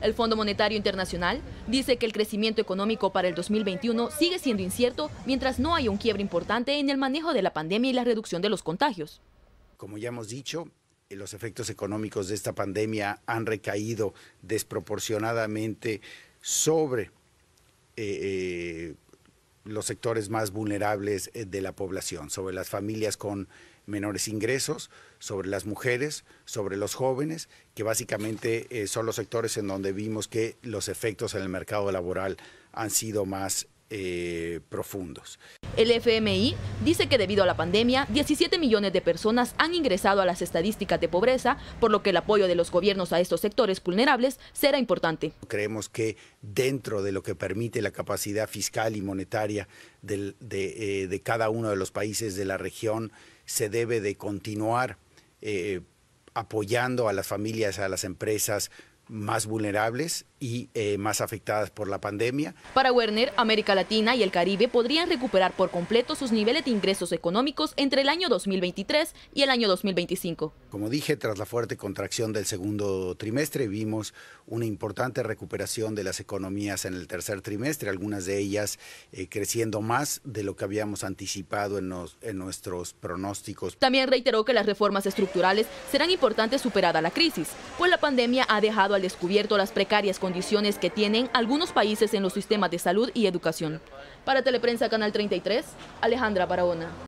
El Fondo Monetario Internacional dice que el crecimiento económico para el 2021 sigue siendo incierto mientras no hay un quiebre importante en el manejo de la pandemia y la reducción de los contagios. Como ya hemos dicho, los efectos económicos de esta pandemia han recaído desproporcionadamente sobre eh, eh, los sectores más vulnerables eh, de la población, sobre las familias con menores ingresos, sobre las mujeres, sobre los jóvenes, que básicamente eh, son los sectores en donde vimos que los efectos en el mercado laboral han sido más eh, profundos. El FMI dice que debido a la pandemia, 17 millones de personas han ingresado a las estadísticas de pobreza, por lo que el apoyo de los gobiernos a estos sectores vulnerables será importante. Creemos que dentro de lo que permite la capacidad fiscal y monetaria eh, de, cada uno de los países de la región, se debe de continuar eh, apoyando a las familias, a las empresas más vulnerables y eh, más afectadas por la pandemia. Para Werner, América Latina y el Caribe podrían recuperar por completo sus niveles de ingresos económicos entre el año 2023 y el año 2025. Como dije, tras la fuerte contracción del segundo trimestre, vimos una importante recuperación de las economías en el tercer trimestre, algunas de ellas eh, creciendo más de lo que habíamos anticipado en, en nuestros pronósticos. También reiteró que las reformas estructurales serán importantes superada la crisis, pues la pandemia ha dejado al descubierto las precarias condiciones condiciones que tienen algunos países en los sistemas de salud y educación. Para Teleprensa Canal 33, Alejandra Barahona.